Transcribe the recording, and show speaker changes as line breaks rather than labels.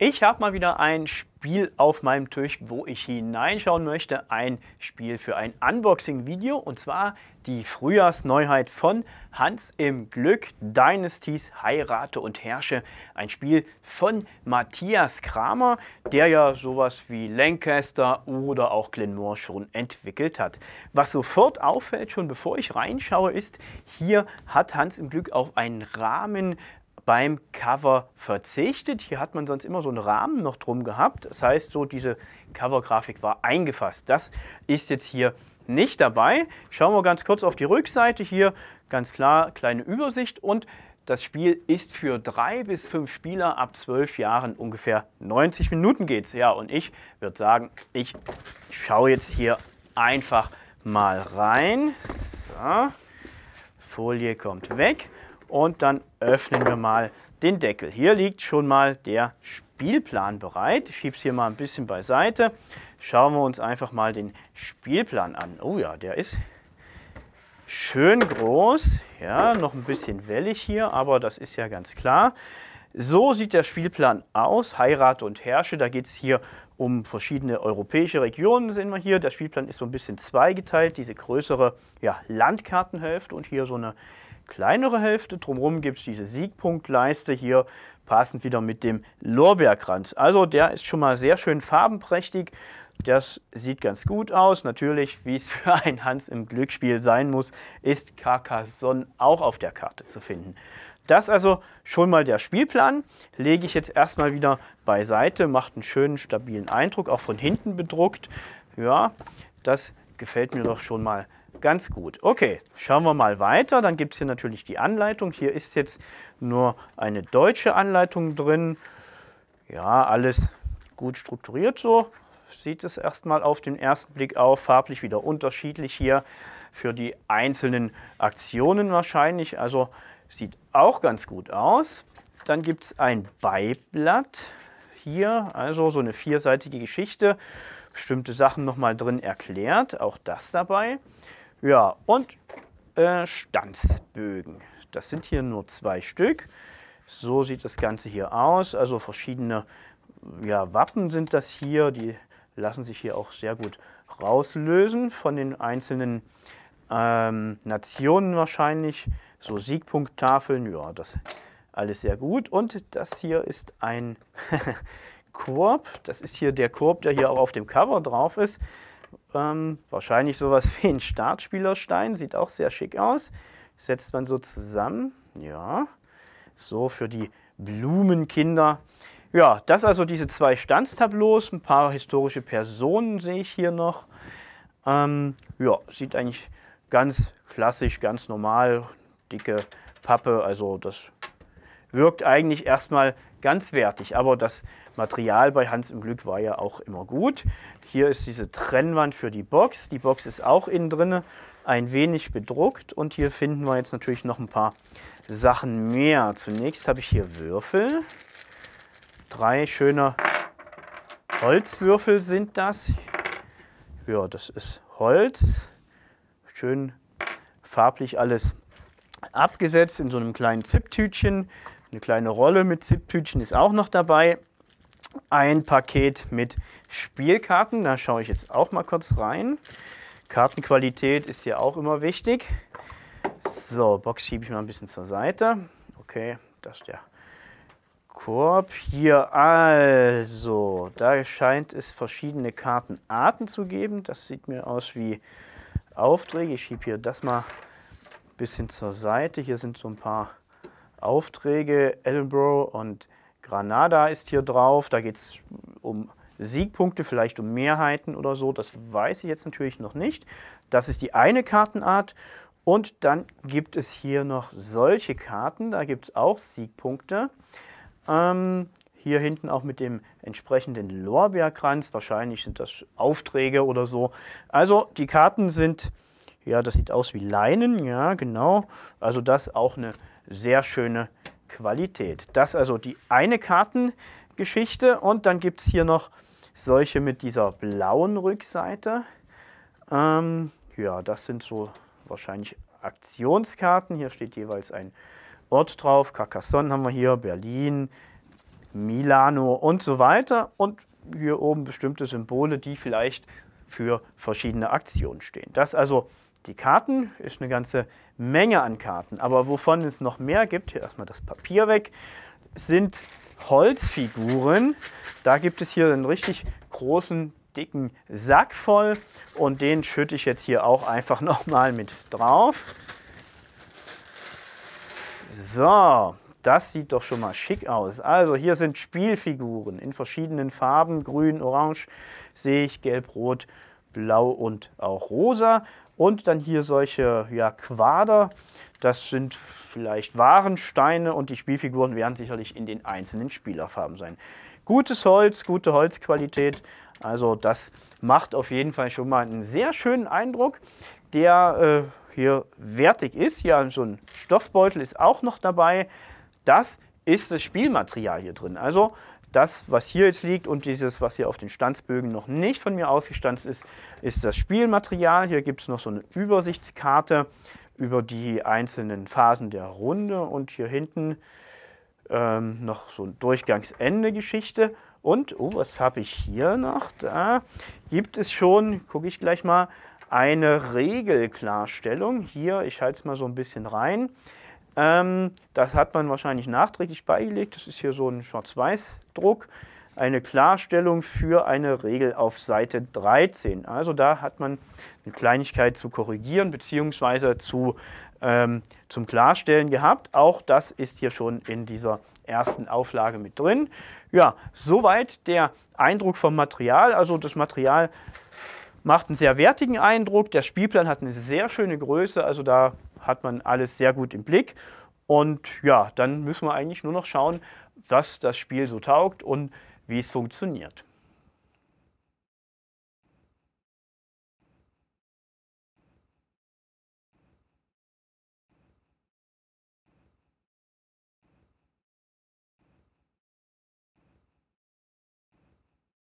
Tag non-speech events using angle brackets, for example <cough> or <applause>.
Ich habe mal wieder ein Spiel auf meinem Tisch, wo ich hineinschauen möchte. Ein Spiel für ein Unboxing-Video und zwar die Frühjahrsneuheit von Hans im Glück, Dynasties Heirate und Herrsche. Ein Spiel von Matthias Kramer, der ja sowas wie Lancaster oder auch Glenmore schon entwickelt hat. Was sofort auffällt, schon bevor ich reinschaue, ist, hier hat Hans im Glück auf einen Rahmen beim Cover verzichtet. Hier hat man sonst immer so einen Rahmen noch drum gehabt. Das heißt, so diese Covergrafik war eingefasst. Das ist jetzt hier nicht dabei. Schauen wir ganz kurz auf die Rückseite hier. Ganz klar, kleine Übersicht und das Spiel ist für drei bis fünf Spieler ab zwölf Jahren ungefähr 90 Minuten geht's. Ja, und ich würde sagen, ich schaue jetzt hier einfach mal rein. So. Folie kommt weg und dann öffnen wir mal den Deckel. Hier liegt schon mal der Spielplan bereit. Ich schiebe es hier mal ein bisschen beiseite. Schauen wir uns einfach mal den Spielplan an. Oh ja, der ist schön groß. Ja, noch ein bisschen wellig hier, aber das ist ja ganz klar. So sieht der Spielplan aus, Heirat und Herrsche. Da geht es hier um verschiedene europäische Regionen, sehen wir hier. Der Spielplan ist so ein bisschen zweigeteilt, diese größere ja, Landkartenhälfte und hier so eine kleinere Hälfte. Drumherum gibt es diese Siegpunktleiste hier, passend wieder mit dem Lorbeerkranz. Also der ist schon mal sehr schön farbenprächtig. Das sieht ganz gut aus. Natürlich, wie es <laughs> für ein Hans im Glücksspiel sein muss, ist Carcassonne auch auf der Karte zu finden. Das also schon mal der Spielplan. Lege ich jetzt erstmal wieder beiseite, macht einen schönen, stabilen Eindruck, auch von hinten bedruckt. Ja, das gefällt mir doch schon mal Ganz gut. Okay, schauen wir mal weiter. Dann gibt es hier natürlich die Anleitung. Hier ist jetzt nur eine deutsche Anleitung drin. Ja, alles gut strukturiert so. Sieht es erstmal auf den ersten Blick auf. Farblich wieder unterschiedlich hier für die einzelnen Aktionen wahrscheinlich. Also sieht auch ganz gut aus. Dann gibt es ein Beiblatt hier, also so eine vierseitige Geschichte. Bestimmte Sachen nochmal drin erklärt, auch das dabei. Ja, und äh, Stanzbögen. Das sind hier nur zwei Stück. So sieht das Ganze hier aus. Also verschiedene ja, Wappen sind das hier. Die lassen sich hier auch sehr gut rauslösen von den einzelnen ähm, Nationen wahrscheinlich. So Siegpunkttafeln, ja, das alles sehr gut. Und das hier ist ein <laughs> Korb. Das ist hier der Korb, der hier auch auf dem Cover drauf ist. Ähm, wahrscheinlich sowas <laughs> wie ein Startspielerstein, sieht auch sehr schick aus. Setzt man so zusammen, ja, so für die Blumenkinder. Ja, das also diese zwei Standstableaus, ein paar historische Personen sehe ich hier noch. Ähm, ja, sieht eigentlich ganz klassisch, ganz normal, dicke Pappe, also das wirkt eigentlich erstmal ganz wertig. Aber das Material bei Hans im Glück war ja auch immer gut. Hier ist diese Trennwand für die Box. Die Box ist auch innen drin ein wenig bedruckt. Und hier finden wir jetzt natürlich noch ein paar Sachen mehr. Zunächst habe ich hier Würfel. Drei schöne Holzwürfel sind das. Ja, das ist Holz. Schön farblich alles abgesetzt in so einem kleinen Zipptütchen. Eine kleine Rolle mit Zipptütchen ist auch noch dabei. Ein Paket mit Spielkarten, da schaue ich jetzt auch mal kurz rein. Kartenqualität ist hier auch immer wichtig. So, Box schiebe ich mal ein bisschen zur Seite. Okay, das ist der Korb hier. Also, da scheint es verschiedene Kartenarten zu geben. Das sieht mir aus wie Aufträge. Ich schiebe hier das mal ein bisschen zur Seite. Hier sind so ein paar Aufträge. Edinburgh und Granada ist hier drauf. Da geht es um Siegpunkte, vielleicht um Mehrheiten oder so. Das weiß ich jetzt natürlich noch nicht. Das ist die eine Kartenart. Und dann gibt es hier noch solche Karten. Da gibt es auch Siegpunkte. Ähm, hier hinten auch mit dem entsprechenden Lorbeerkranz. Wahrscheinlich sind das Aufträge oder so. Also die Karten sind, ja, das sieht aus wie Leinen, ja, genau. Also das auch eine sehr schöne Qualität. Das also die eine Kartengeschichte und dann gibt es hier noch solche mit dieser blauen Rückseite. Ähm, ja, das sind so wahrscheinlich Aktionskarten. Hier steht jeweils ein Ort drauf. Carcassonne haben wir hier, Berlin, Milano und so weiter. Und hier oben bestimmte Symbole, die vielleicht für verschiedene Aktionen stehen. Das also die Karten, ist eine ganze Menge an Karten. Aber wovon es noch mehr gibt, hier erstmal das Papier weg, sind Holzfiguren. Da gibt es hier einen richtig großen, dicken Sack voll und den schütte ich jetzt hier auch einfach <laughs> nochmal mit drauf. So, das sieht doch schon mal schick aus. Also hier sind Spielfiguren in verschiedenen Farben, grün, orange, sehe ich, gelb, rot, blau und auch rosa. Und dann hier solche ja, Quader. Das sind vielleicht Warensteine und die Spielfiguren werden sicherlich in den einzelnen Spielerfarben sein. Gutes Holz, gute Holzqualität. Also das macht auf jeden Fall schon mal einen sehr schönen Eindruck, der äh, hier wertig ist. Ja, so ein Stoffbeutel ist auch noch dabei. Das ist das Spielmaterial hier drin. Also das, was hier jetzt liegt und dieses, was hier auf den Stanzbögen noch nicht von mir ausgestanzt ist, ist das Spielmaterial. Hier gibt es noch so eine Übersichtskarte über die einzelnen Phasen der Runde und hier hinten ähm, noch so ein Durchgangsende-Geschichte. Und, oh, was habe ich hier noch? Da gibt es schon, gucke ich gleich mal, eine Regelklarstellung. Hier, ich halte es mal so ein bisschen rein. Ähm, das hat man wahrscheinlich nachträglich beigelegt. Das ist hier so ein Schwarz-Weiß-Druck. Eine Klarstellung für eine Regel auf Seite 13. Also da hat man eine Kleinigkeit zu korrigieren bzw. Zu, ähm, zum Klarstellen gehabt. Auch das ist hier schon in dieser ersten Auflage mit drin. Ja, soweit der Eindruck vom Material. Also das Material macht einen sehr wertigen Eindruck. Der Spielplan hat eine sehr schöne Größe, also da hat man alles sehr gut im Blick. Und ja, dann müssen wir eigentlich nur noch schauen, was das Spiel so taugt und wie es funktioniert.